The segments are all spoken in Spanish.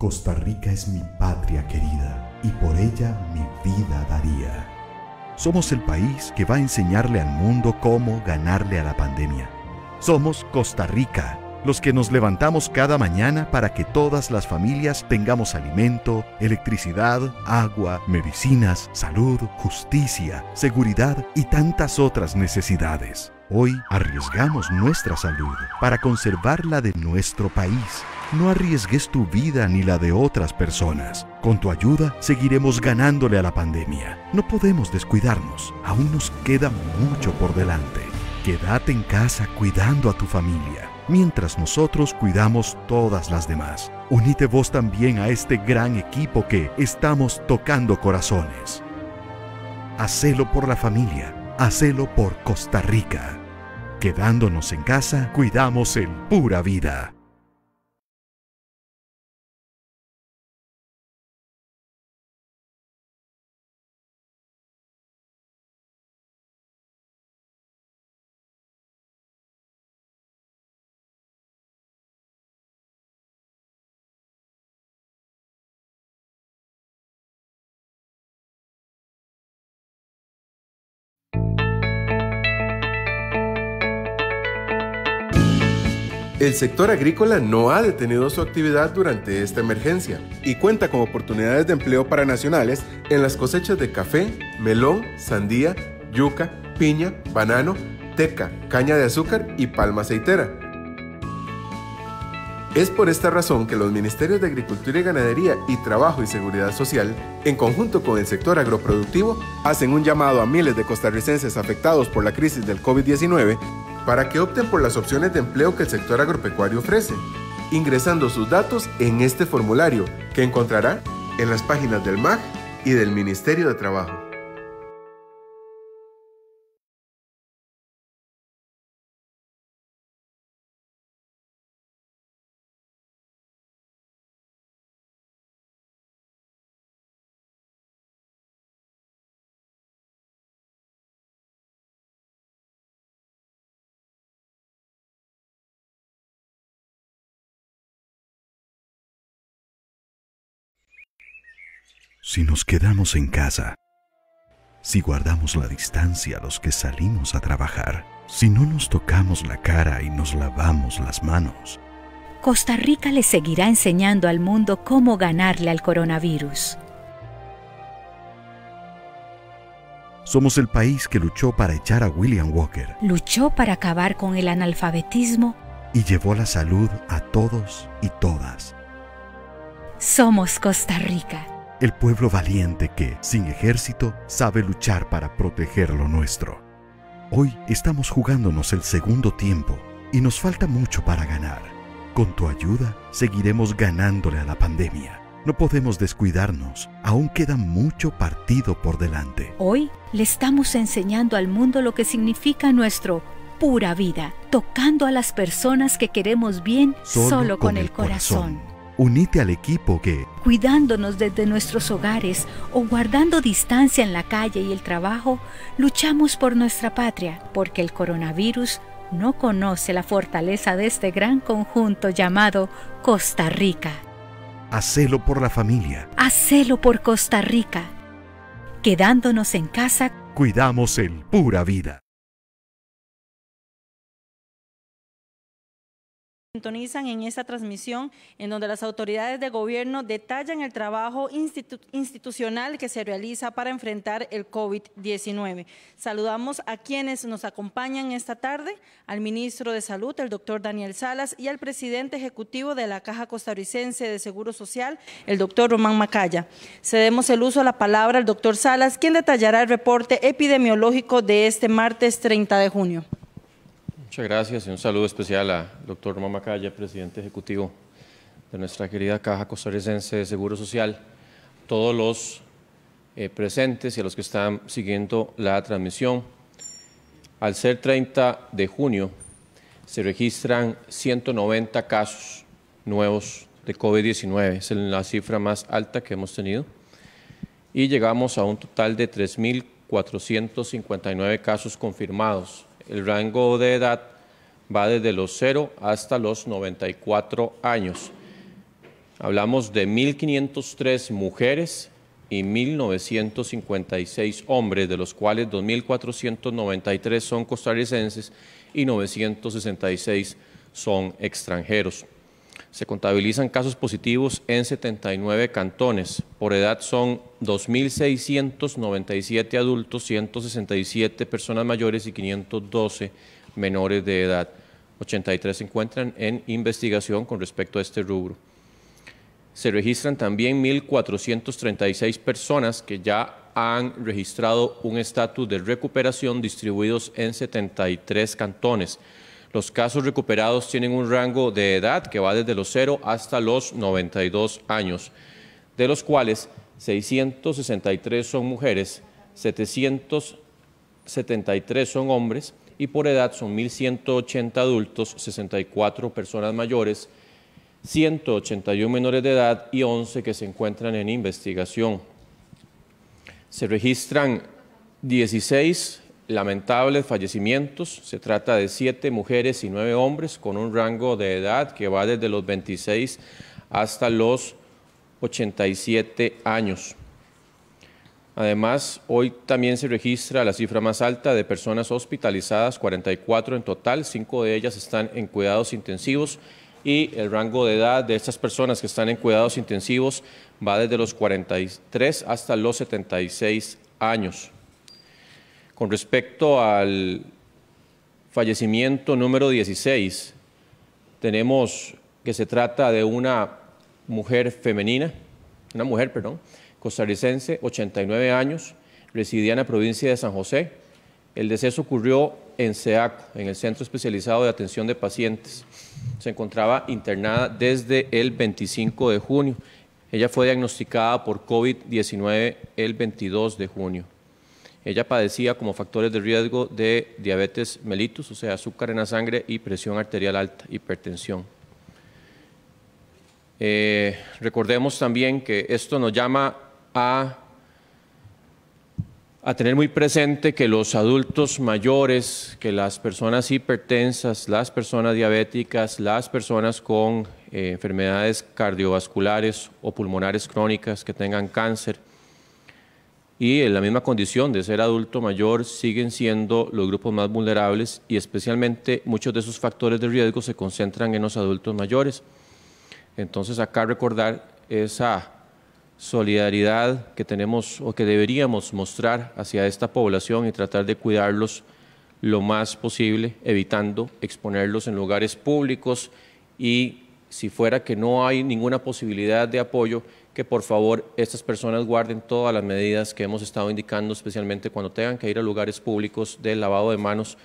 Costa Rica es mi patria querida y por ella mi vida daría. Somos el país que va a enseñarle al mundo cómo ganarle a la pandemia. Somos Costa Rica, los que nos levantamos cada mañana para que todas las familias tengamos alimento, electricidad, agua, medicinas, salud, justicia, seguridad y tantas otras necesidades. Hoy arriesgamos nuestra salud para conservar la de nuestro país. No arriesgues tu vida ni la de otras personas. Con tu ayuda seguiremos ganándole a la pandemia. No podemos descuidarnos. Aún nos queda mucho por delante. Quédate en casa cuidando a tu familia, mientras nosotros cuidamos todas las demás. Unite vos también a este gran equipo que estamos tocando corazones. Hacelo por la familia hacelo por Costa Rica. Quedándonos en casa, cuidamos en pura vida. El sector agrícola no ha detenido su actividad durante esta emergencia y cuenta con oportunidades de empleo para nacionales en las cosechas de café, melón, sandía, yuca, piña, banano, teca, caña de azúcar y palma aceitera. Es por esta razón que los Ministerios de Agricultura y Ganadería y Trabajo y Seguridad Social, en conjunto con el sector agroproductivo, hacen un llamado a miles de costarricenses afectados por la crisis del COVID-19 para que opten por las opciones de empleo que el sector agropecuario ofrece, ingresando sus datos en este formulario que encontrará en las páginas del MAG y del Ministerio de Trabajo. si nos quedamos en casa, si guardamos la distancia a los que salimos a trabajar, si no nos tocamos la cara y nos lavamos las manos. Costa Rica le seguirá enseñando al mundo cómo ganarle al coronavirus. Somos el país que luchó para echar a William Walker. Luchó para acabar con el analfabetismo. Y llevó la salud a todos y todas. Somos Costa Rica el pueblo valiente que, sin ejército, sabe luchar para proteger lo nuestro. Hoy estamos jugándonos el segundo tiempo y nos falta mucho para ganar. Con tu ayuda seguiremos ganándole a la pandemia. No podemos descuidarnos, aún queda mucho partido por delante. Hoy le estamos enseñando al mundo lo que significa nuestro pura vida, tocando a las personas que queremos bien solo, con, el corazón. Unite al equipo que, cuidándonos desde nuestros hogares o guardando distancia en la calle y el trabajo, luchamos por nuestra patria, porque el coronavirus no conoce la fortaleza de este gran conjunto llamado Costa Rica. Hacelo por la familia. Hacelo por Costa Rica. Quedándonos en casa, cuidamos el pura vida. sintonizan en esta transmisión en donde las autoridades de gobierno detallan el trabajo institucional que se realiza para enfrentar el COVID-19. Saludamos a quienes nos acompañan esta tarde, al ministro de Salud, el doctor Daniel Salas, y al presidente ejecutivo de la Caja Costarricense de Seguro Social, el doctor Román Macaya. Cedemos el uso a la palabra al doctor Salas, quien detallará el reporte epidemiológico de este martes 30 de junio. Muchas gracias y un saludo especial al doctor Mamacalla, presidente ejecutivo de nuestra querida Caja Costarricense de Seguro Social, todos los eh, presentes y a los que están siguiendo la transmisión. Al ser 30 de junio, se registran 190 casos nuevos de COVID-19, es la cifra más alta que hemos tenido, y llegamos a un total de 3.459 casos confirmados el rango de edad va desde los 0 hasta los 94 años. Hablamos de 1.503 mujeres y 1.956 hombres, de los cuales 2.493 son costarricenses y 966 son extranjeros. Se contabilizan casos positivos en 79 cantones. Por edad son 2.697 adultos, 167 personas mayores y 512 menores de edad. 83 se encuentran en investigación con respecto a este rubro. Se registran también 1.436 personas que ya han registrado un estatus de recuperación distribuidos en 73 cantones. Los casos recuperados tienen un rango de edad que va desde los 0 hasta los 92 años, de los cuales 663 son mujeres, 773 son hombres y por edad son 1.180 adultos, 64 personas mayores, 181 menores de edad y 11 que se encuentran en investigación. Se registran 16 lamentables fallecimientos. Se trata de siete mujeres y nueve hombres con un rango de edad que va desde los 26 hasta los 87 años. Además, hoy también se registra la cifra más alta de personas hospitalizadas, 44 en total, cinco de ellas están en cuidados intensivos y el rango de edad de estas personas que están en cuidados intensivos va desde los 43 hasta los 76 años con respecto al fallecimiento número 16, tenemos que se trata de una mujer femenina, una mujer, perdón, costarricense, 89 años, residía en la provincia de San José. El deceso ocurrió en CEAC, en el Centro Especializado de Atención de Pacientes. Se encontraba internada desde el 25 de junio. Ella fue diagnosticada por COVID-19 el 22 de junio. Ella padecía como factores de riesgo de diabetes mellitus, o sea, azúcar en la sangre y presión arterial alta, hipertensión. Eh, recordemos también que esto nos llama a, tener muy presente que los adultos mayores, que las personas hipertensas, las personas diabéticas, las personas con eh, enfermedades cardiovasculares o pulmonares crónicas que tengan cáncer, y en la misma condición de ser adulto mayor siguen siendo los grupos más vulnerables y especialmente muchos de esos factores de riesgo se concentran en los adultos mayores. Entonces acá recordar esa solidaridad que tenemos o que deberíamos mostrar hacia esta población y tratar de cuidarlos lo más posible, evitando exponerlos en lugares públicos y si fuera que no hay ninguna posibilidad de apoyo, que por favor estas personas guarden todas las medidas que hemos estado indicando, especialmente cuando tengan que ir a lugares públicos del lavado de manos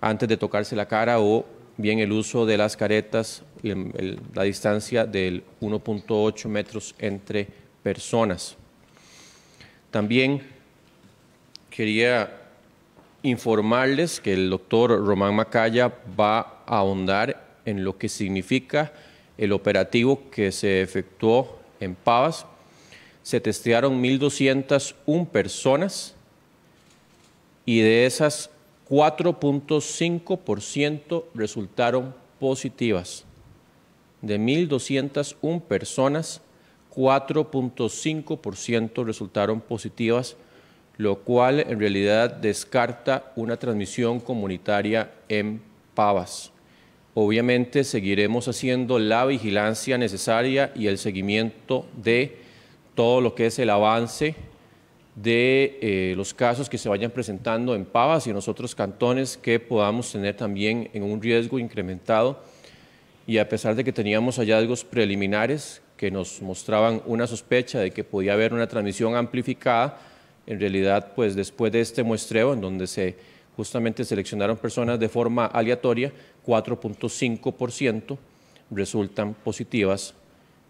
antes de tocarse la cara o bien el uso de las caretas, y la distancia del 1.8 metros entre personas. También quería informarles que el doctor Román Macaya va a ahondar en lo que significa el operativo que se efectuó en Pavas, se testearon 1.201 personas y de esas 4.5% resultaron positivas. De 1.201 personas, 4.5% resultaron positivas, lo cual en realidad descarta una transmisión comunitaria en Pavas. Obviamente seguiremos haciendo la vigilancia necesaria y el seguimiento de todo lo que es el avance de eh, los casos que se vayan presentando en Pavas y en los otros cantones que podamos tener también en un riesgo incrementado. Y a pesar de que teníamos hallazgos preliminares que nos mostraban una sospecha de que podía haber una transmisión amplificada, en realidad, pues después de este muestreo, en donde se justamente seleccionaron personas de forma aleatoria, 4.5% resultan positivas.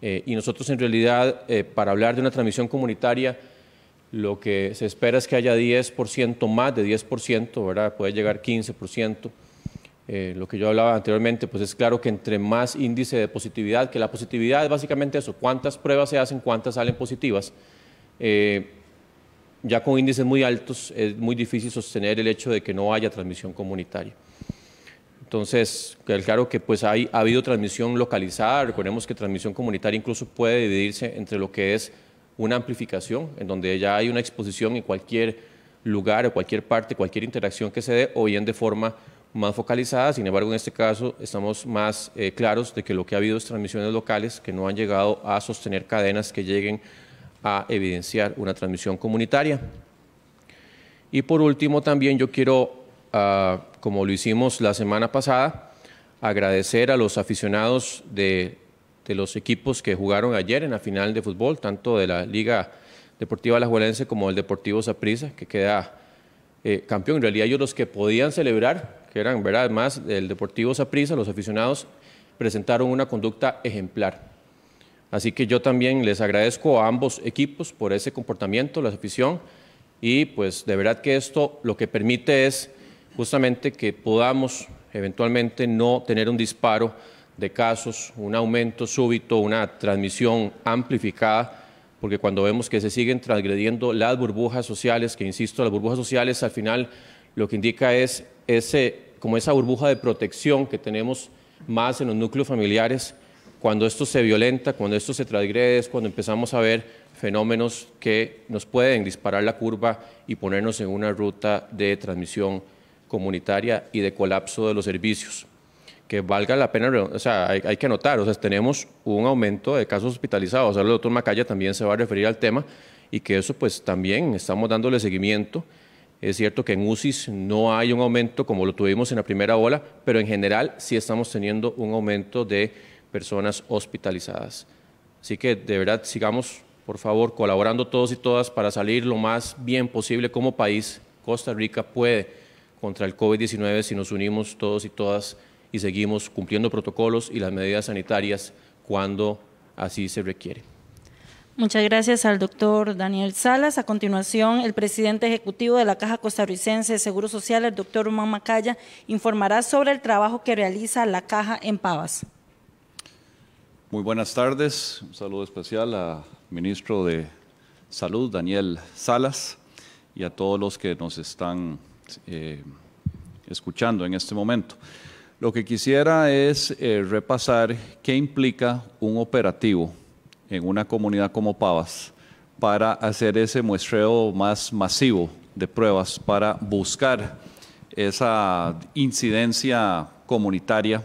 Eh, y nosotros en realidad, eh, para hablar de una transmisión comunitaria, lo que se espera es que haya 10%, más de 10%, ¿verdad? puede llegar 15%. Eh, lo que yo hablaba anteriormente, pues es claro que entre más índice de positividad, que la positividad es básicamente eso, cuántas pruebas se hacen, cuántas salen positivas, ya con índices muy altos es muy difícil sostener el hecho de que no haya transmisión comunitaria. Entonces, claro que pues hay, ha habido transmisión localizada, recordemos que transmisión comunitaria incluso puede dividirse entre lo que es una amplificación, en donde ya hay una exposición en cualquier lugar o cualquier parte, cualquier interacción que se dé, o bien de forma más focalizada. Sin embargo, en este caso estamos más eh, claros de que lo que ha habido es transmisiones locales que no han llegado a sostener cadenas que lleguen a evidenciar una transmisión comunitaria. Y por último, también yo quiero Ah, como lo hicimos la semana pasada, agradecer a los aficionados de, los equipos que jugaron ayer en la final de fútbol, tanto de la Liga Deportiva Alajuelense como del Deportivo Zaprisa que queda eh, campeón. En realidad ellos los que podían celebrar, que eran, ¿verdad? Además, del Deportivo Zaprisa los aficionados presentaron una conducta ejemplar. Así que yo también les agradezco a ambos equipos por ese comportamiento, la afición, y pues de verdad que esto lo que permite es justamente que podamos eventualmente no tener un disparo de casos, un aumento súbito, una transmisión amplificada, porque cuando vemos que se siguen transgrediendo las burbujas sociales, que insisto, las burbujas sociales al final lo que indica es ese, como esa burbuja de protección que tenemos más en los núcleos familiares, cuando esto se violenta, cuando esto se transgrede, es cuando empezamos a ver fenómenos que nos pueden disparar la curva y ponernos en una ruta de transmisión comunitaria y de colapso de los servicios. Que valga la pena, o sea, hay, que notar, o sea, tenemos un aumento de casos hospitalizados, o sea, el doctor Macaya también se va a referir al tema y que eso pues también estamos dándole seguimiento. Es cierto que en UCIs no hay un aumento como lo tuvimos en la primera ola, pero en general sí estamos teniendo un aumento de personas hospitalizadas. Así que de verdad sigamos, por favor, colaborando todos y todas para salir lo más bien posible como país. Costa Rica puede contra el COVID-19 si nos unimos todos y todas y seguimos cumpliendo protocolos y las medidas sanitarias cuando así se requiere. Muchas gracias al doctor Daniel Salas. A continuación, el presidente ejecutivo de la Caja Costarricense de Seguro Social, el doctor Humán Macaya, informará sobre el trabajo que realiza la Caja en Pavas. Muy buenas tardes. Un saludo especial al ministro de Salud, Daniel Salas, y a todos los que nos están eh, escuchando en este momento. Lo que quisiera es eh, repasar qué implica un operativo en una comunidad como Pavas para hacer ese muestreo más masivo de pruebas, para buscar esa incidencia comunitaria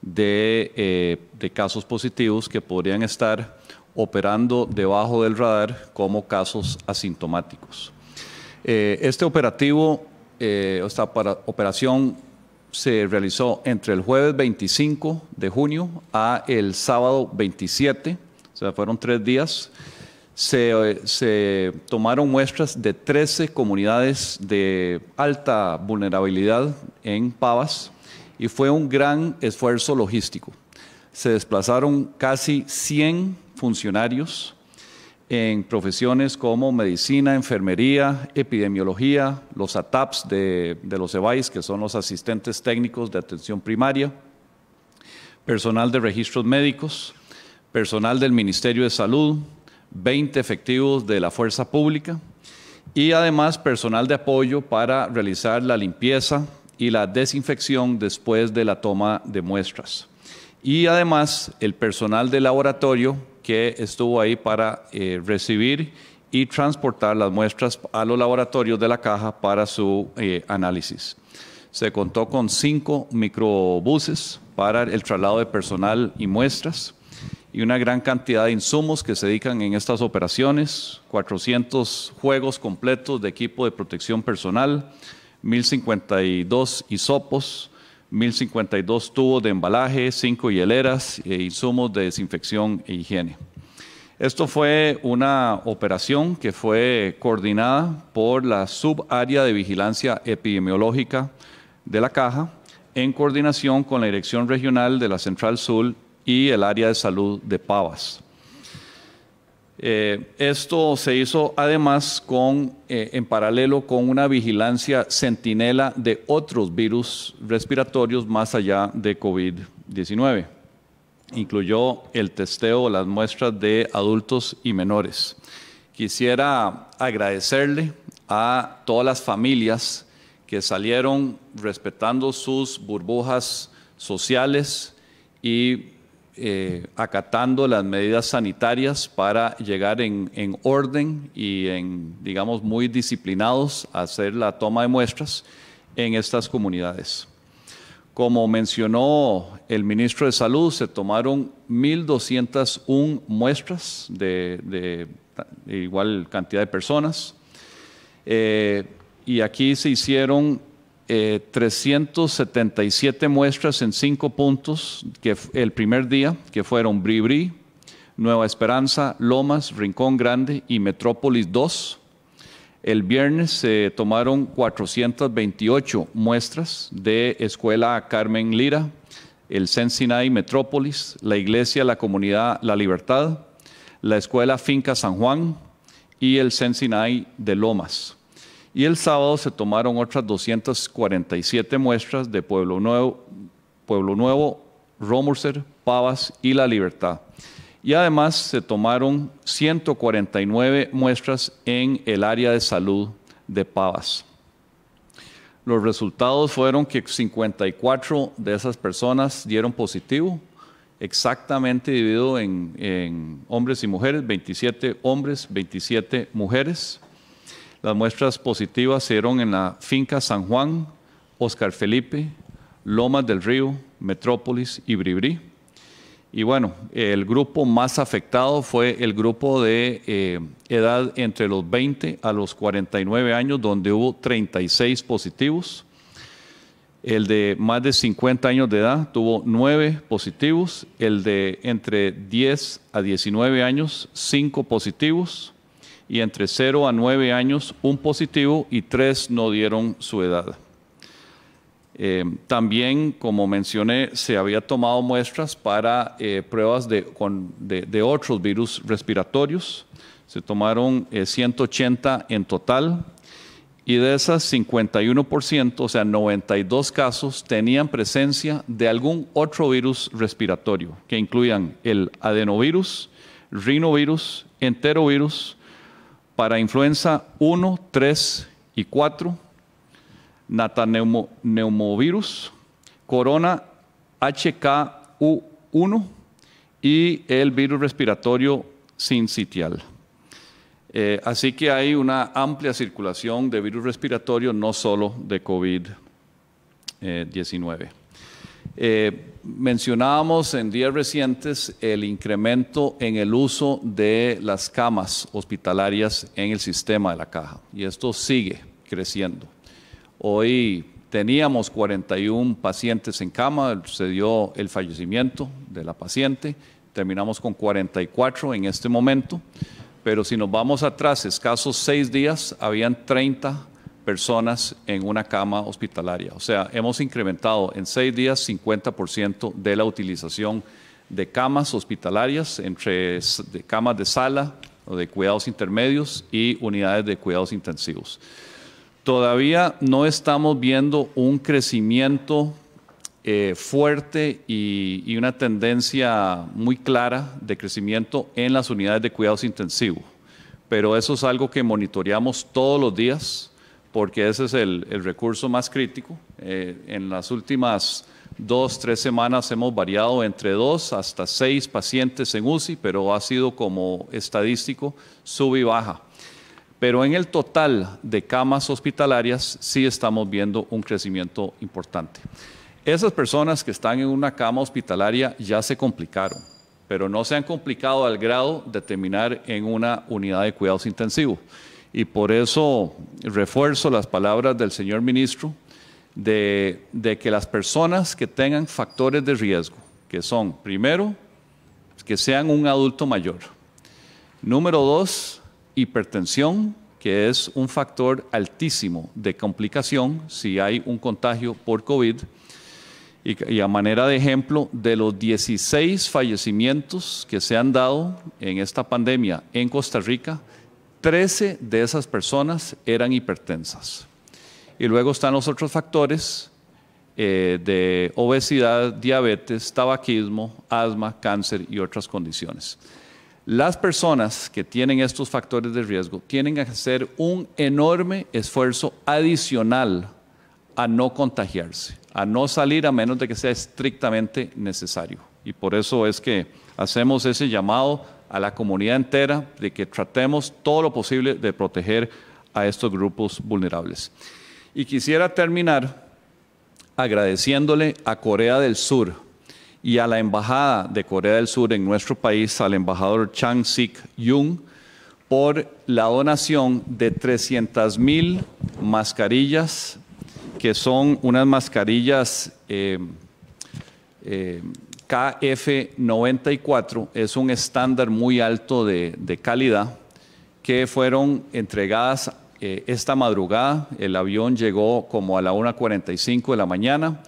de, eh, casos positivos que podrían estar operando debajo del radar como casos asintomáticos. este operativo eh, esta operación se realizó entre el jueves 25 de junio a el sábado 27, o sea, fueron tres días. Se, se, tomaron muestras de 13 comunidades de alta vulnerabilidad en Pavas y fue un gran esfuerzo logístico. Se desplazaron casi 100 funcionarios en profesiones como medicina, enfermería, epidemiología, los ATAPs de, los EBAIS, que son los asistentes técnicos de atención primaria, personal de registros médicos, personal del Ministerio de Salud, 20 efectivos de la Fuerza Pública y además personal de apoyo para realizar la limpieza y la desinfección después de la toma de muestras. Y además el personal de laboratorio que estuvo ahí para eh, recibir y transportar las muestras a los laboratorios de la caja para su eh, análisis. Se contó con cinco microbuses para el traslado de personal y muestras y una gran cantidad de insumos que se dedican en estas operaciones, 400 juegos completos de equipo de protección personal, 1052 hisopos, 1052 tubos de embalaje, 5 hieleras e insumos de desinfección e higiene. Esto fue una operación que fue coordinada por la subárea de vigilancia epidemiológica de la Caja en coordinación con la Dirección Regional de la Central Sur y el área de salud de Pavas. Eh, esto se hizo además con, eh, en paralelo con una vigilancia centinela de otros virus respiratorios más allá de COVID-19. Incluyó el testeo, las muestras de adultos y menores. Quisiera agradecerle a todas las familias que salieron respetando sus burbujas sociales y eh, acatando las medidas sanitarias para llegar en, orden y en, digamos, muy disciplinados a hacer la toma de muestras en estas comunidades. Como mencionó el ministro de Salud, se tomaron 1.201 muestras de, igual cantidad de personas. Eh, y aquí se hicieron 377 eh, muestras en cinco puntos que el primer día, que fueron Bribri, Nueva Esperanza, Lomas, Rincón Grande y Metrópolis 2. El viernes se tomaron 428 muestras de Escuela Carmen Lira, el Cincinnati Metrópolis, la Iglesia La Comunidad La Libertad, la Escuela Finca San Juan y el Cincinnati de Lomas y el sábado se tomaron otras 247 muestras de Pueblo Nuevo, Pueblo Nuevo Pavas y La Libertad. Y además se tomaron 149 muestras en el área de salud de Pavas. Los resultados fueron que 54 de esas personas dieron positivo, exactamente dividido en, en hombres y mujeres, 27 hombres, 27 mujeres. Las muestras positivas se dieron en la finca San Juan, Oscar Felipe, Lomas del Río, Metrópolis y Bribri. Y bueno, el grupo más afectado fue el grupo de eh, edad entre los 20 a los 49 años, donde hubo 36 positivos. El de más de 50 años de edad tuvo 9 positivos. El de entre 10 a 19 años, 5 positivos y entre 0 a 9 años un positivo y 3 no dieron su edad. Eh, también, como mencioné, se había tomado muestras para eh, pruebas de, otros virus respiratorios. Se tomaron 180 eh, en total y de esas 51%, o sea, 92 casos tenían presencia de algún otro virus respiratorio, que incluían el adenovirus, rinovirus, enterovirus, para influenza 1, 3 y 4, nataneumovirus, corona HKU1 y el virus respiratorio sincitial. sitial. Eh, así que hay una amplia circulación de virus respiratorio, no solo de COVID-19. Eh, eh, mencionábamos en días recientes el incremento en el uso de las camas hospitalarias en el sistema de la caja y esto sigue creciendo. Hoy teníamos 41 pacientes en cama, se dio el fallecimiento de la paciente, terminamos con 44 en este momento, pero si nos vamos atrás, escasos seis días, habían 30 personas en una cama hospitalaria. O sea, hemos incrementado en seis días 50% de la utilización de camas hospitalarias, entre camas de sala o de cuidados intermedios y unidades de cuidados intensivos. Todavía no estamos viendo un crecimiento eh, fuerte y una tendencia muy clara de crecimiento en las unidades de cuidados intensivos, pero eso es algo que monitoreamos todos los días porque ese es el, recurso más crítico. Eh, en las últimas dos, tres semanas hemos variado entre dos hasta seis pacientes en UCI, pero ha sido como estadístico sub y baja. Pero en el total de camas hospitalarias sí estamos viendo un crecimiento importante. Esas personas que están en una cama hospitalaria ya se complicaron, pero no se han complicado al grado de terminar en una unidad de cuidados intensivos. Y por eso refuerzo las palabras del señor ministro de, que las personas que tengan factores de riesgo, que son, primero, que sean un adulto mayor. Número dos, hipertensión, que es un factor altísimo de complicación si hay un contagio por COVID. Y, y, a manera de ejemplo, de los 16 fallecimientos que se han dado en esta pandemia en Costa Rica, 13 de esas personas eran hipertensas. Y luego están los otros factores eh, de obesidad, diabetes, tabaquismo, asma, cáncer y otras condiciones. Las personas que tienen estos factores de riesgo tienen que hacer un enorme esfuerzo adicional a no contagiarse, a no salir a menos de que sea estrictamente necesario. Y por eso es que hacemos ese llamado a la comunidad entera de que tratemos todo lo posible de proteger a estos grupos vulnerables. Y quisiera terminar agradeciéndole a Corea del Sur y a la Embajada de Corea del Sur en nuestro país, al embajador Chang Sik-yung, por la donación de 300 mil mascarillas, que son unas mascarillas eh, eh, KF94 es un estándar muy alto de, calidad que fueron entregadas eh, esta madrugada. El avión llegó como a la 1.45 de la mañana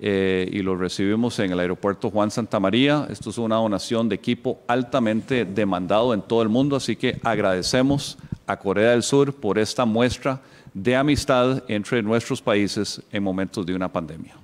eh, y lo recibimos en el aeropuerto Juan Santa María. Esto es una donación de equipo altamente demandado en todo el mundo, así que agradecemos a Corea del Sur por esta muestra de amistad entre nuestros países en momentos de una pandemia.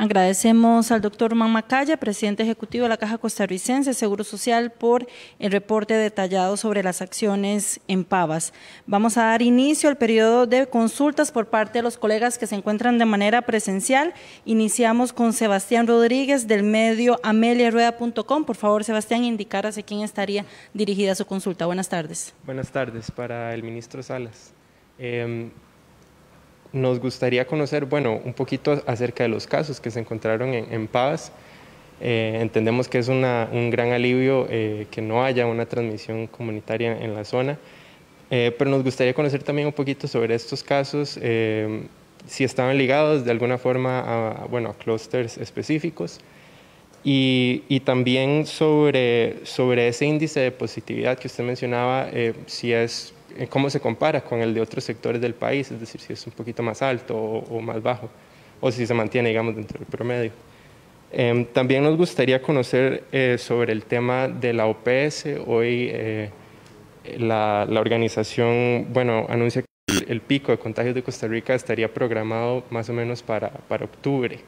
Agradecemos al doctor Mamacaya, presidente ejecutivo de la Caja Costarricense de Seguro Social, por el reporte detallado sobre las acciones en Pavas. Vamos a dar inicio al periodo de consultas por parte de los colegas que se encuentran de manera presencial. Iniciamos con Sebastián Rodríguez del medio ameliarueda.com. Por favor, Sebastián, indicar a quién estaría dirigida su consulta. Buenas tardes. Buenas tardes para el ministro Salas. Em, nos gustaría conocer, bueno, un poquito acerca de los casos que se encontraron en, Paz. Eh, entendemos que es un gran alivio eh, que no haya una transmisión comunitaria en la zona, eh, pero nos gustaría conocer también un poquito sobre estos casos, si estaban ligados de alguna forma a, bueno, clústeres específicos. Y, también sobre, sobre ese índice de positividad que usted mencionaba, si es eh, cómo se compara con el de otros sectores del país, es decir, si es un poquito más alto o, más bajo, o si se mantiene, digamos, dentro del promedio. Em, también nos gustaría conocer eh, sobre el tema de la OPS. Hoy eh, la, organización, bueno, anuncia que el, pico de contagios de Costa Rica estaría programado más o menos para octubre.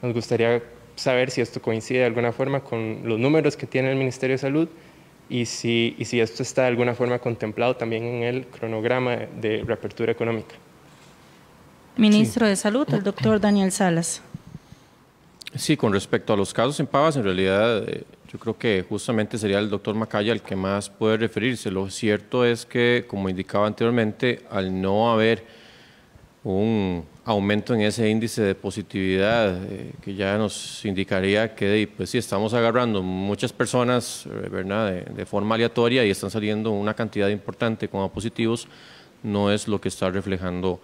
Nos gustaría saber si esto coincide de alguna forma con los números que tiene el Ministerio de Salud y si, y si esto está de alguna forma contemplado también en el cronograma de reapertura económica. Ministro de Salud, el doctor Daniel Salas. Sí, con respecto a los casos en Pavas, en realidad eh, yo creo que justamente sería el doctor Macaya el que más puede referirse. Lo cierto es que, como indicaba anteriormente, al no haber un aumento en ese índice de positividad eh, que ya nos indicaría que pues estamos agarrando muchas personas eh, De, forma aleatoria y están saliendo una cantidad importante con positivos, no es lo que está reflejando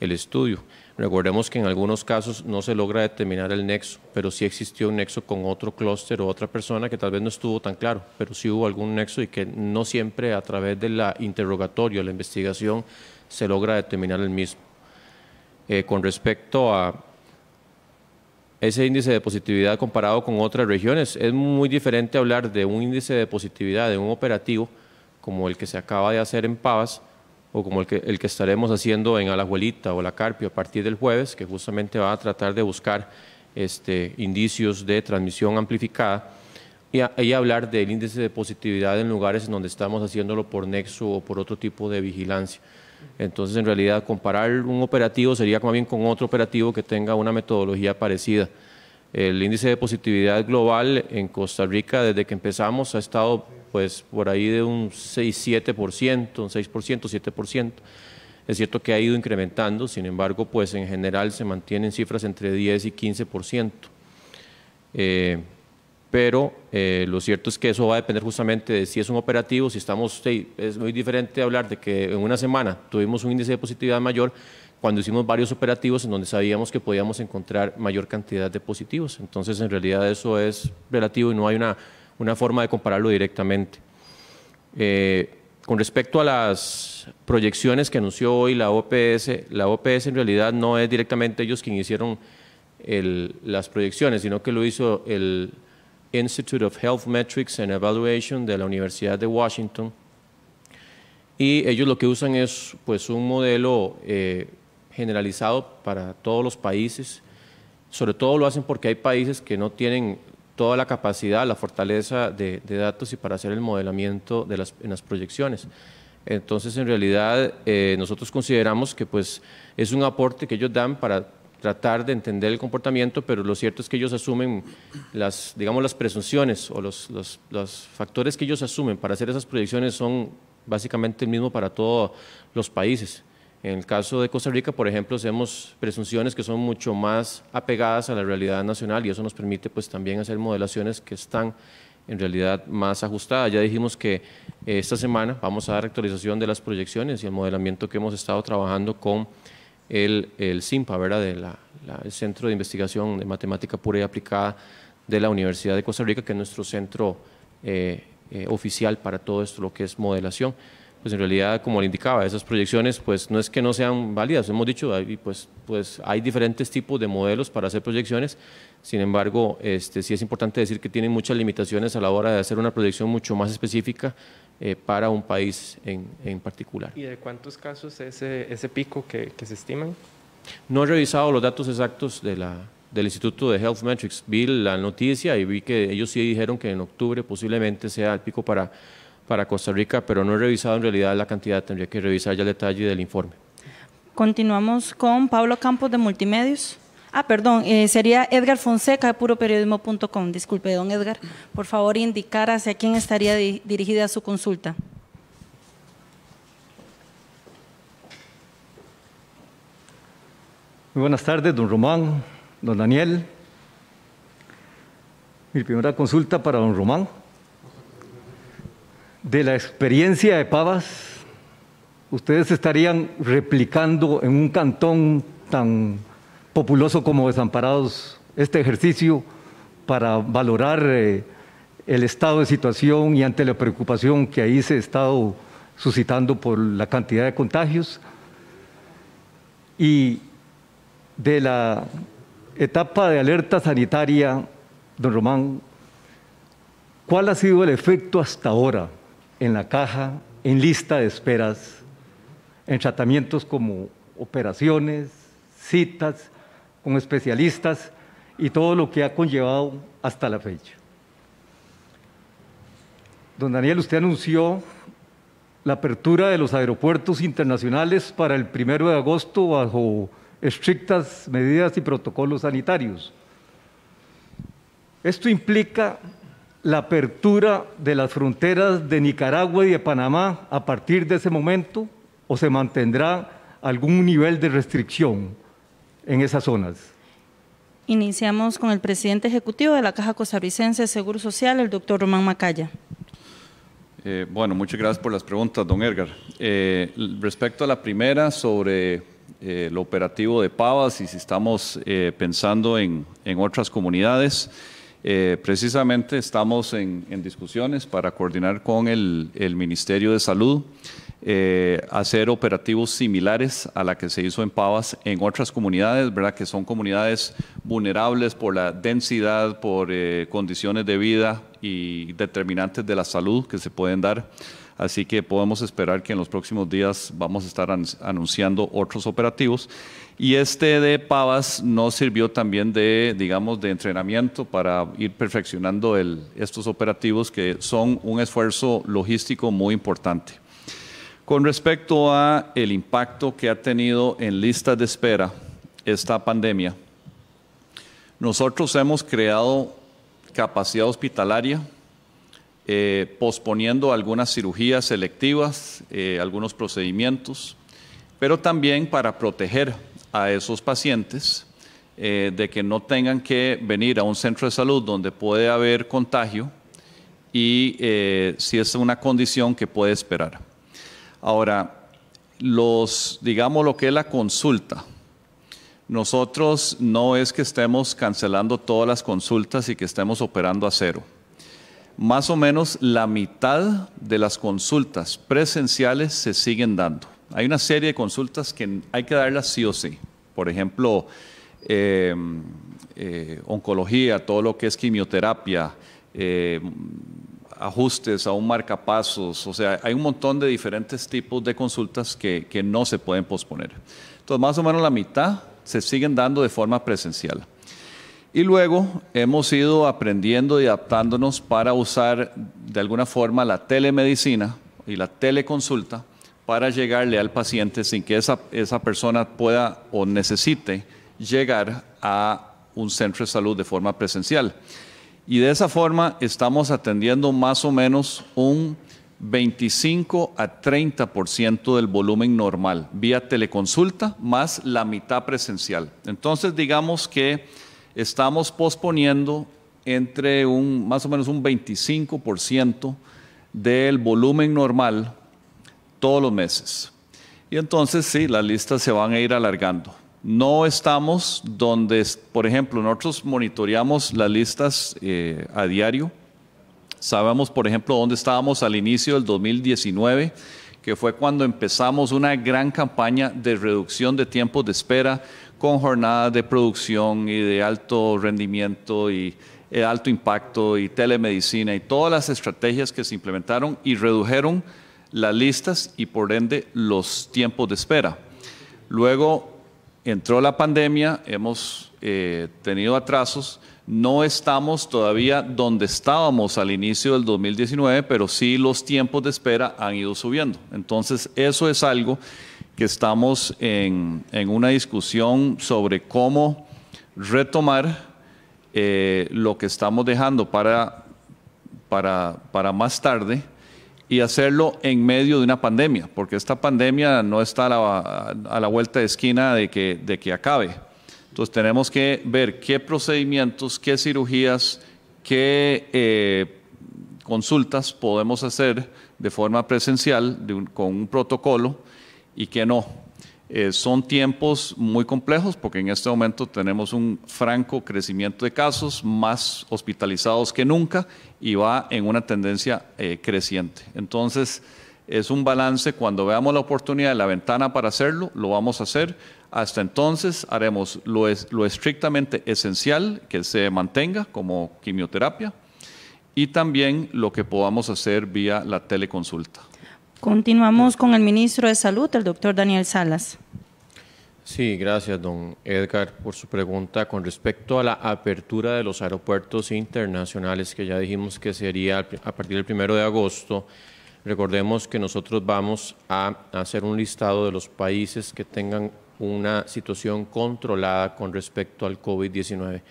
el estudio. Recordemos que en algunos casos no se logra determinar el nexo, pero sí existió un nexo con otro clúster o otra persona que tal vez no estuvo tan claro, pero sí hubo algún nexo y que no siempre a través de la interrogatorio, la investigación, se logra determinar el mismo. Eh, con respecto a ese índice de positividad comparado con otras regiones. Es muy diferente hablar de un índice de positividad de un operativo como el que se acaba de hacer en Pavas o como el que, estaremos haciendo en Alajuelita o La Carpio a partir del jueves, que justamente va a tratar de buscar este, indicios de transmisión amplificada y, hablar del índice de positividad en lugares en donde estamos haciéndolo por nexo o por otro tipo de vigilancia. Entonces, en realidad, comparar un operativo sería como bien con otro operativo que tenga una metodología parecida. El índice de positividad global en Costa Rica, desde que empezamos, ha estado pues por ahí de un 6-7%, un 6%, 7%. Es cierto que ha ido incrementando, sin embargo, pues en general se mantienen cifras entre 10 y 15%. Eh, pero eh, lo cierto es que eso va a depender justamente de si es un operativo, si estamos, es muy diferente hablar de que en una semana tuvimos un índice de positividad mayor cuando hicimos varios operativos en donde sabíamos que podíamos encontrar mayor cantidad de positivos. Entonces, en realidad eso es relativo y no hay una, una forma de compararlo directamente. Eh, con respecto a las proyecciones que anunció hoy la OPS, la OPS en realidad no es directamente ellos quienes hicieron las proyecciones, sino que lo hizo el Institute of Health Metrics and Evaluation de la Universidad de Washington. Y ellos lo que usan es pues, un modelo eh, generalizado para todos los países. Sobre todo lo hacen porque hay países que no tienen toda la capacidad, la fortaleza de, datos y para hacer el modelamiento de las, en las proyecciones. Entonces, en realidad, eh, nosotros consideramos que pues, es un aporte que ellos dan para tratar de entender el comportamiento, pero lo cierto es que ellos asumen las, digamos, las presunciones o los, los, factores que ellos asumen para hacer esas proyecciones son básicamente el mismo para todos los países. En el caso de Costa Rica, por ejemplo, hacemos presunciones que son mucho más apegadas a la realidad nacional y eso nos permite pues también hacer modelaciones que están en realidad más ajustadas. Ya dijimos que eh, esta semana vamos a dar actualización de las proyecciones y el modelamiento que hemos estado trabajando con el, el CIMPA, De el Centro de Investigación de Matemática Pura y Aplicada de la Universidad de Costa Rica, que es nuestro centro eh, eh, oficial para todo esto, lo que es modelación. Pues en realidad, como le indicaba, esas proyecciones pues no es que no sean válidas, hemos dicho, hay, pues, pues, hay diferentes tipos de modelos para hacer proyecciones, sin embargo, este, sí es importante decir que tienen muchas limitaciones a la hora de hacer una proyección mucho más específica eh, para un país en, particular. ¿Y de cuántos casos ese, ese pico que, se estiman? No he revisado los datos exactos de la, del Instituto de Health Metrics. Vi la noticia y vi que ellos sí dijeron que en octubre posiblemente sea el pico para, para Costa Rica, pero no he revisado en realidad la cantidad, tendría que revisar ya el detalle del informe. Continuamos con Pablo Campos de Multimedios. Ah, perdón, eh, sería Edgar Fonseca de puroperiodismo.com. Disculpe, don Edgar, por favor indicar hacia quién estaría dirigida su consulta. Muy buenas tardes, don Román, don Daniel. Mi primera consulta para don Román. De la experiencia de Pavas, ¿ustedes estarían replicando en un cantón tan populoso como desamparados este ejercicio para valorar eh, el estado de situación y ante la preocupación que ahí se ha estado suscitando por la cantidad de contagios. Y de la etapa de alerta sanitaria, don Román, ¿cuál ha sido el efecto hasta ahora en la caja, en lista de esperas, en tratamientos como operaciones, citas con especialistas y todo lo que ha conllevado hasta la fecha. Don Daniel, usted anunció la apertura de los aeropuertos internacionales para el primero de agosto bajo estrictas medidas y protocolos sanitarios. Esto implica la apertura de las fronteras de Nicaragua y de Panamá a partir de ese momento o se mantendrá algún nivel de restricción en esas zonas? Iniciamos con el presidente ejecutivo de la Caja Costarricense de Seguro Social, el doctor Román Macaya. Eh, bueno, muchas gracias por las preguntas, don Edgar. Eh, respecto a la primera sobre eh, el operativo de Pavas y si estamos pensando en, en, otras comunidades, precisamente estamos en, discusiones para coordinar con el, el Ministerio de Salud. Eh, hacer operativos similares a la que se hizo en Pavas en otras comunidades, ¿verdad? que son comunidades vulnerables por la densidad, por eh, condiciones de vida y determinantes de la salud que se pueden dar. Así que podemos esperar que en los próximos días vamos a estar anunciando otros operativos. Y este de Pavas nos sirvió también de, digamos, de entrenamiento para ir perfeccionando estos operativos que son un esfuerzo logístico muy importante. Con respecto a el impacto que ha tenido en listas de espera esta pandemia, nosotros hemos creado capacidad hospitalaria, eh, posponiendo algunas cirugías selectivas, eh, algunos procedimientos, pero también para proteger a esos pacientes eh, de que no tengan que venir a un centro de salud donde puede haber contagio y si es una condición que puede esperar. Ahora, los, digamos lo que es la consulta. Nosotros no es que estemos cancelando todas las consultas y que estemos operando a cero. Más o menos la mitad de las consultas presenciales se siguen dando. Hay una serie de consultas que hay que darlas sí o sí. Por ejemplo, em, eh, oncología, todo lo que es quimioterapia, em, ajustes, a un marcapasos, o sea, hay un montón de diferentes tipos de consultas que, que no se pueden posponer. Entonces, más o menos la mitad se siguen dando de forma presencial. Y luego hemos ido aprendiendo y adaptándonos para usar de alguna forma la telemedicina y la teleconsulta para llegarle al paciente sin que esa, esa persona pueda o necesite llegar a un centro de salud de forma presencial. Y de esa forma estamos atendiendo más o menos un 25 a 30% del volumen normal, vía teleconsulta, más la mitad presencial. Entonces, digamos que estamos posponiendo entre un, más o menos un 25% del volumen normal todos los meses. Y entonces, sí, las listas se van a ir alargando no estamos donde, por ejemplo, nosotros monitoreamos las listas eh, a diario. Sabemos, por ejemplo, dónde estábamos al inicio del 2019, que fue cuando empezamos una gran campaña de reducción de tiempos de espera con jornadas de producción y de alto rendimiento y eh, alto impacto y telemedicina y todas las estrategias que se implementaron y redujeron las listas y por ende los tiempos de espera. Luego entró la pandemia, hemos eh, tenido atrasos, no estamos todavía donde estábamos al inicio del 2019, pero sí los tiempos de espera han ido subiendo. Entonces, eso es algo que estamos en, una discusión sobre cómo retomar eh, lo que estamos dejando para, para más tarde y hacerlo en medio de una pandemia, porque esta pandemia no está a la, vuelta de esquina de que, de que acabe. Entonces tenemos que ver qué procedimientos, qué cirugías, qué eh, consultas podemos hacer de forma presencial con un protocolo y qué no. Eh, son tiempos muy complejos porque en este momento tenemos un franco crecimiento de casos, más hospitalizados que nunca y va en una tendencia eh, creciente. Entonces, es un balance, cuando veamos la oportunidad, de la ventana para hacerlo, lo vamos a hacer. Hasta entonces haremos lo, lo estrictamente esencial que se mantenga como quimioterapia y también lo que podamos hacer vía la teleconsulta. Continuamos con el ministro de Salud, el doctor Daniel Salas. Sí, gracias, don Edgar, por su pregunta. Con respecto a la apertura de los aeropuertos internacionales, que ya dijimos que sería a partir del primero de agosto, recordemos que nosotros vamos a hacer un listado de los países que tengan una situación controlada con respecto al COVID-19.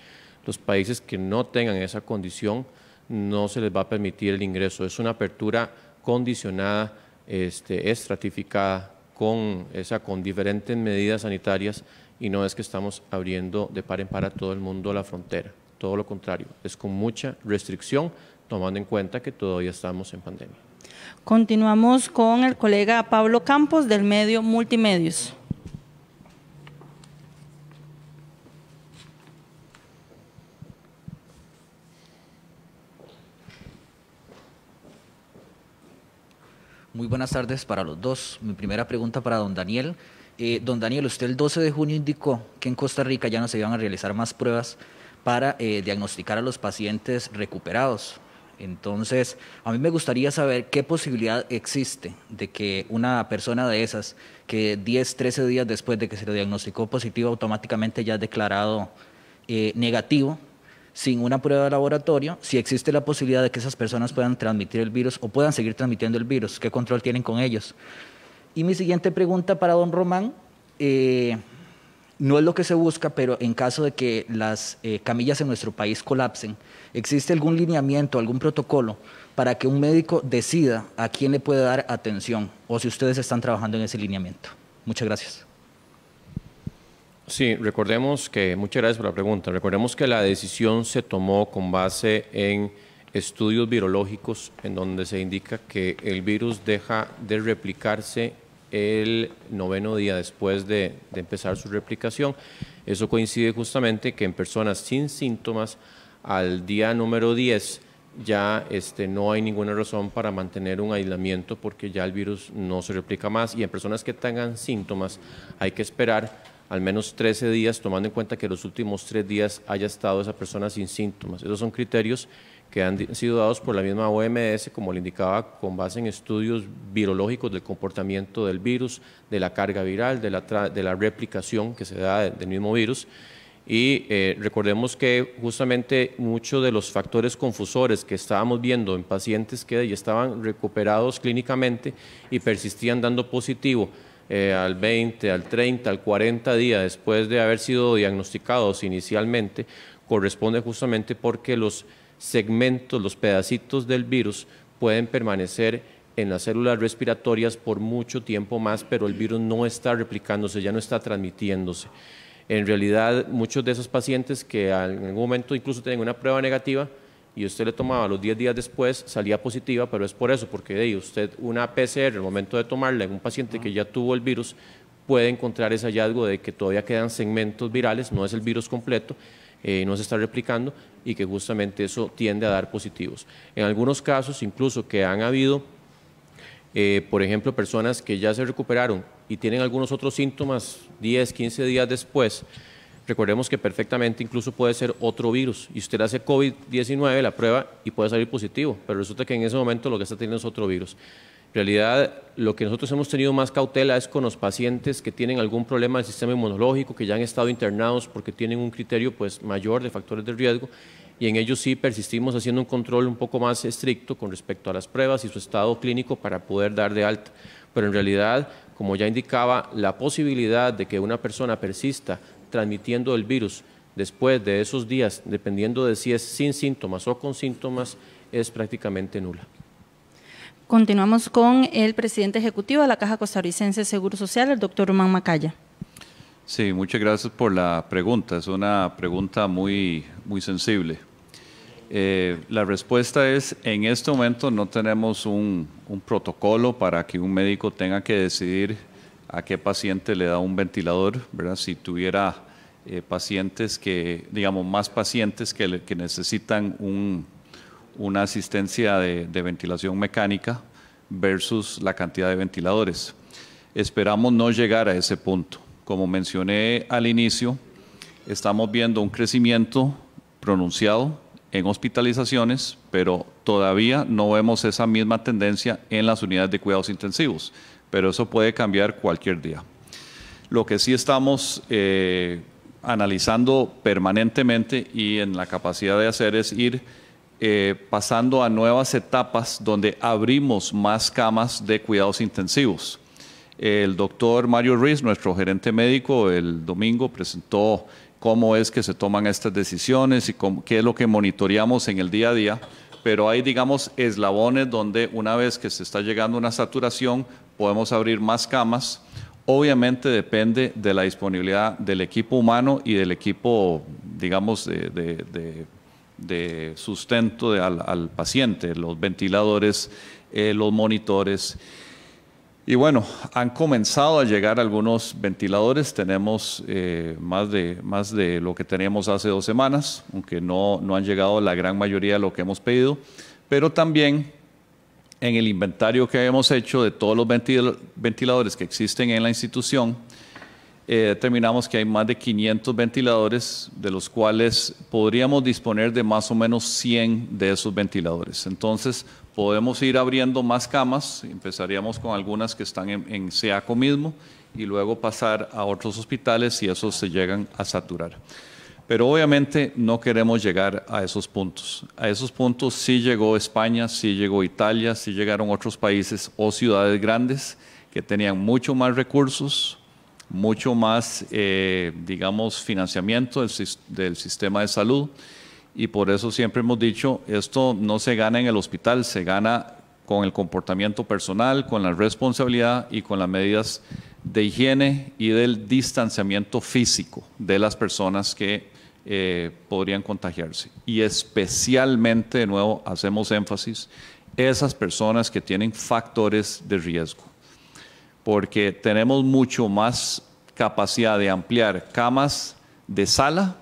Los países que no tengan esa condición no se les va a permitir el ingreso. Es una apertura condicionada, este, estratificada con, esa, con diferentes medidas sanitarias y no es que estamos abriendo de par en par a todo el mundo la frontera, todo lo contrario, es con mucha restricción tomando en cuenta que todavía estamos en pandemia. Continuamos con el colega Pablo Campos del medio Multimedios. Muy buenas tardes para los dos. Mi primera pregunta para don Daniel. Eh, don Daniel, usted el 12 de junio indicó que en Costa Rica ya no se iban a realizar más pruebas para eh, diagnosticar a los pacientes recuperados. Entonces, a mí me gustaría saber qué posibilidad existe de que una persona de esas, que 10, 13 días después de que se le diagnosticó positivo, automáticamente ya ha declarado eh, negativo sin una prueba de laboratorio, si existe la posibilidad de que esas personas puedan transmitir el virus o puedan seguir transmitiendo el virus, qué control tienen con ellos. Y mi siguiente pregunta para don Román, eh, no es lo que se busca, pero en caso de que las eh, camillas en nuestro país colapsen, ¿existe algún lineamiento, algún protocolo para que un médico decida a quién le puede dar atención o si ustedes están trabajando en ese lineamiento? Muchas gracias. Sí, recordemos que, muchas gracias por la pregunta, recordemos que la decisión se tomó con base en estudios virológicos en donde se indica que el virus deja de replicarse el noveno día después de, empezar su replicación. Eso coincide justamente que en personas sin síntomas, al día número 10 ya este, no hay ninguna razón para mantener un aislamiento porque ya el virus no se replica más y en personas que tengan síntomas hay que esperar al menos 13 días, tomando en cuenta que los últimos tres días haya estado esa persona sin síntomas. Esos son criterios que han sido dados por la misma OMS, como le indicaba, con base en estudios virológicos del comportamiento del virus, de la carga viral, de la, replicación que se da del mismo virus. Y eh, recordemos que justamente muchos de los factores confusores que estábamos viendo en pacientes que ya estaban recuperados clínicamente y persistían dando positivo eh, al 20, al 30, al 40 días después de haber sido diagnosticados inicialmente, corresponde justamente porque los segmentos, los pedacitos del virus pueden permanecer en las células respiratorias por mucho tiempo más, pero el virus no está replicándose, ya no está transmitiéndose. En realidad, muchos de esos pacientes que en algún momento incluso tienen una prueba negativa, y usted le tomaba los 10 días después, salía positiva, pero es por eso, porque de usted una PCR, al momento de tomarla en un paciente que ya tuvo el virus, puede encontrar ese hallazgo de que todavía quedan segmentos virales, no es el virus completo, eh, no se está replicando y que justamente eso tiende a dar positivos. En algunos casos, incluso que han habido, eh, por ejemplo, personas que ya se recuperaron y tienen algunos otros síntomas 10, 15 días después, Recordemos que perfectamente incluso puede ser otro virus y usted hace COVID-19 la prueba y puede salir positivo, pero resulta que en ese momento lo que está teniendo es otro virus. En realidad, lo que nosotros hemos tenido más cautela es con los pacientes que tienen algún problema del sistema inmunológico, que ya han estado internados porque tienen un criterio pues, mayor de factores de riesgo, y en ellos sí persistimos haciendo un control un poco más estricto con respecto a las pruebas y su estado clínico para poder dar de alta. Pero en realidad, como ya indicaba, la posibilidad de que una persona persista transmitiendo el virus después de esos días, dependiendo de si es sin síntomas o con síntomas, es prácticamente nula. Continuamos con el presidente ejecutivo de la Caja Costarricense de Seguro Social, el doctor Román Macaya. Sí, muchas gracias por la pregunta. Es una pregunta muy, muy sensible. Eh, la respuesta es, en este momento no tenemos un, un protocolo para que un médico tenga que decidir a qué paciente le da un ventilador, Si tuviera eh, pacientes que, digamos, más pacientes que, necesitan una asistencia de ventilación mecánica versus la cantidad de ventiladores. Esperamos no llegar a ese punto. Como mencioné al inicio, estamos viendo un crecimiento pronunciado en hospitalizaciones, pero todavía no vemos esa misma tendencia en las unidades de cuidados intensivos pero eso puede cambiar cualquier día. Lo que sí estamos eh, analizando permanentemente y en la capacidad de hacer es ir eh, pasando a nuevas etapas donde abrimos más camas de cuidados intensivos. El doctor Mario Ruiz, nuestro gerente médico, el domingo presentó cómo es que se toman estas decisiones y qué es lo que monitoreamos en el día a día pero hay, digamos, eslabones donde una vez que se está llegando a una saturación, podemos abrir más camas. Obviamente depende de la disponibilidad del equipo humano y del equipo, digamos, de, sustento al, paciente, los ventiladores, eh, los monitores. Y bueno, han comenzado a llegar algunos ventiladores, tenemos eh, más, de, más de lo que teníamos hace dos semanas, aunque no, han llegado la gran mayoría de lo que hemos pedido, pero también en el inventario que hemos hecho de todos los ventiladores que existen en la institución, eh, determinamos que hay más de 500 ventiladores, de los cuales podríamos disponer de más o menos 100 de esos ventiladores. Entonces, podemos ir abriendo más camas, empezaríamos con algunas que están en, SEACO mismo y luego pasar a otros hospitales si esos se llegan a saturar. Pero obviamente no queremos llegar a esos puntos. A esos puntos sí llegó España, sí llegó Italia, sí llegaron otros países o ciudades grandes que tenían mucho más recursos, mucho más, eh, digamos, financiamiento del sistema de salud y por eso siempre hemos dicho, esto no se gana en el hospital, se gana con el comportamiento personal, con la responsabilidad y con las medidas de higiene y del distanciamiento físico de las personas que eh, podrían contagiarse. Y especialmente, de nuevo, hacemos énfasis, esas personas que tienen factores de riesgo, porque tenemos mucho más capacidad de ampliar camas de sala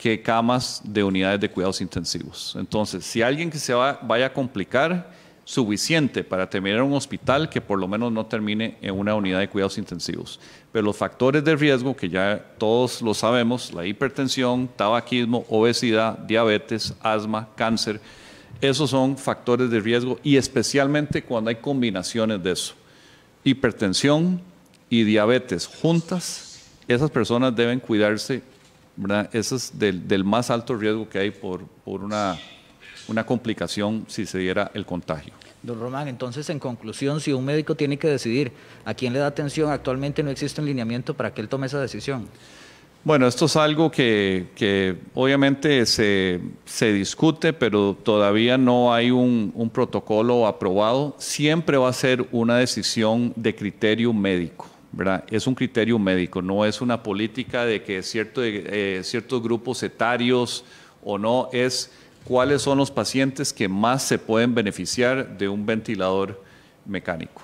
que camas de unidades de cuidados intensivos. Entonces, si alguien que se va, vaya a complicar, suficiente para terminar en un hospital que por lo menos no termine en una unidad de cuidados intensivos. Pero los factores de riesgo, que ya todos lo sabemos, la hipertensión, tabaquismo, obesidad, diabetes, asma, cáncer, esos son factores de riesgo y especialmente cuando hay combinaciones de eso. Hipertensión y diabetes juntas, esas personas deben cuidarse eso es del, más alto riesgo que hay por, una, una complicación si se diera el contagio. Don Román, entonces en conclusión, si un médico tiene que decidir a quién le da atención, actualmente no existe un lineamiento para que él tome esa decisión. Bueno, esto es algo que, obviamente se, discute, pero todavía no hay un protocolo aprobado. Siempre va a ser una decisión de criterio médico. Es un criterio médico, no es una política de que cierto, eh, ciertos grupos etarios o no, es cuáles son los pacientes que más se pueden beneficiar de un ventilador mecánico.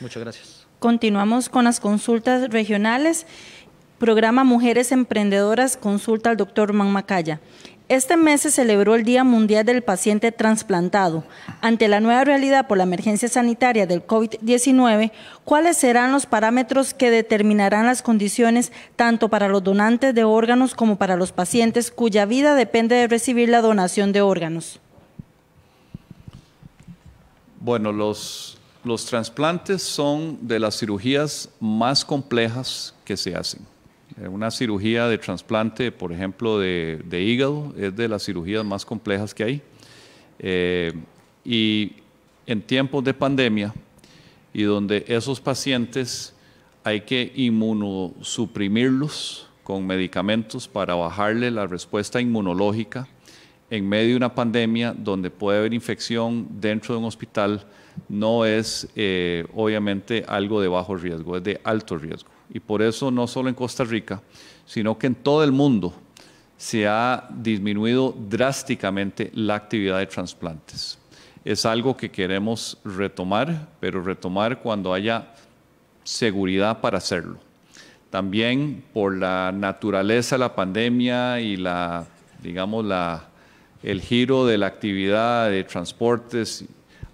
Muchas gracias. Continuamos con las consultas regionales. Programa Mujeres Emprendedoras consulta al doctor Manmacaya. Este mes se celebró el Día Mundial del Paciente Transplantado. Ante la nueva realidad por la emergencia sanitaria del COVID-19, ¿cuáles serán los parámetros que determinarán las condiciones tanto para los donantes de órganos como para los pacientes cuya vida depende de recibir la donación de órganos? Bueno, los, los trasplantes son de las cirugías más complejas que se hacen eh, una cirugía de trasplante, por ejemplo, de, hígado, es de las cirugías más complejas que hay. Eh, y en tiempos de pandemia, y donde esos pacientes hay que inmunosuprimirlos con medicamentos para bajarle la respuesta inmunológica en medio de una pandemia donde puede haber infección dentro de un hospital, no es eh, obviamente algo de bajo riesgo, es de alto riesgo y por eso no solo en Costa Rica, sino que en todo el mundo se ha disminuido drásticamente la actividad de trasplantes. Es algo que queremos retomar, pero retomar cuando haya seguridad para hacerlo. También por la naturaleza de la pandemia y la, digamos, el giro de la actividad de transportes,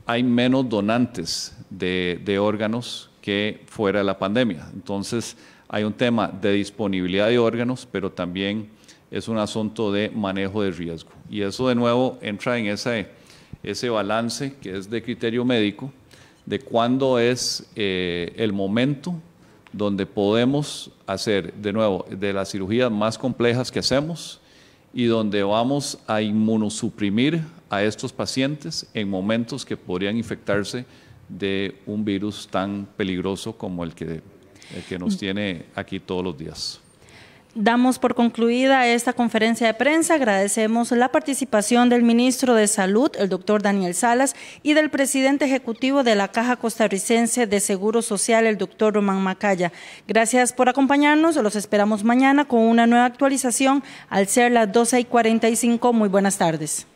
hay menos donantes de órganos que fuera la pandemia. Entonces, hay un tema de disponibilidad de órganos, pero también es un asunto de manejo de riesgo. Y eso de nuevo entra en ese, ese balance que es de criterio médico, de cuándo es eh, el momento donde podemos hacer, de nuevo, de las cirugías más complejas que hacemos y donde vamos a inmunosuprimir a estos pacientes en momentos que podrían infectarse de un virus tan peligroso como el que, nos mm. tiene aquí todos los días. Damos por concluida esta conferencia de prensa. Agradecemos la participación del ministro de Salud, el doctor Daniel Salas, y del presidente ejecutivo de la Caja Costarricense de Seguro Social, el doctor Román Macaya. Gracias por acompañarnos. Los esperamos mañana con una nueva actualización al ser las 12 y 45. Muy buenas tardes.